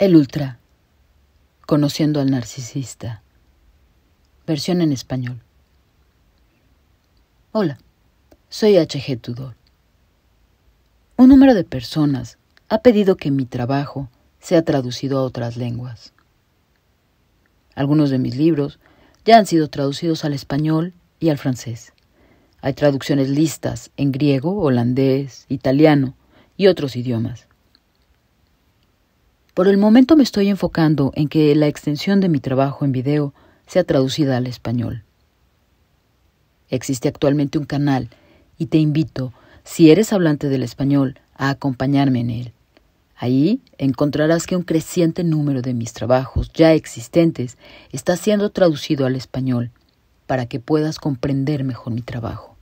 El Ultra. Conociendo al narcisista. Versión en español. Hola, soy HG Tudor. Un número de personas ha pedido que mi trabajo sea traducido a otras lenguas. Algunos de mis libros ya han sido traducidos al español y al francés. Hay traducciones listas en griego, holandés, italiano y otros idiomas. Por el momento me estoy enfocando en que la extensión de mi trabajo en video sea traducida al español. Existe actualmente un canal y te invito, si eres hablante del español, a acompañarme en él. Ahí encontrarás que un creciente número de mis trabajos ya existentes está siendo traducido al español para que puedas comprender mejor mi trabajo.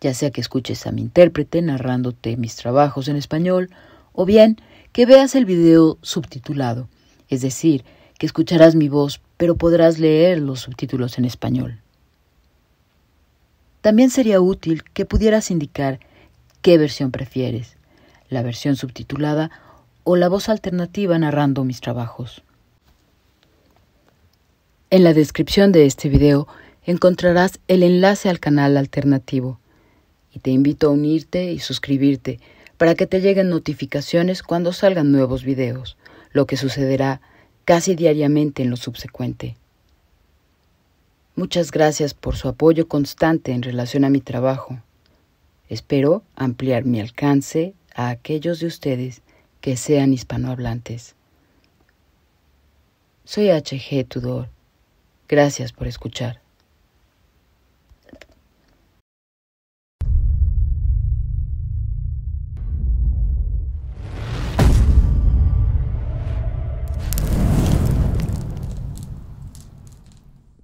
Ya sea que escuches a mi intérprete narrándote mis trabajos en español o bien que veas el video subtitulado, es decir, que escucharás mi voz, pero podrás leer los subtítulos en español. También sería útil que pudieras indicar qué versión prefieres, la versión subtitulada o la voz alternativa narrando mis trabajos. En la descripción de este video encontrarás el enlace al canal alternativo y te invito a unirte y suscribirte para que te lleguen notificaciones cuando salgan nuevos videos, lo que sucederá casi diariamente en lo subsecuente. Muchas gracias por su apoyo constante en relación a mi trabajo. Espero ampliar mi alcance a aquellos de ustedes que sean hispanohablantes. Soy HG Tudor. Gracias por escuchar.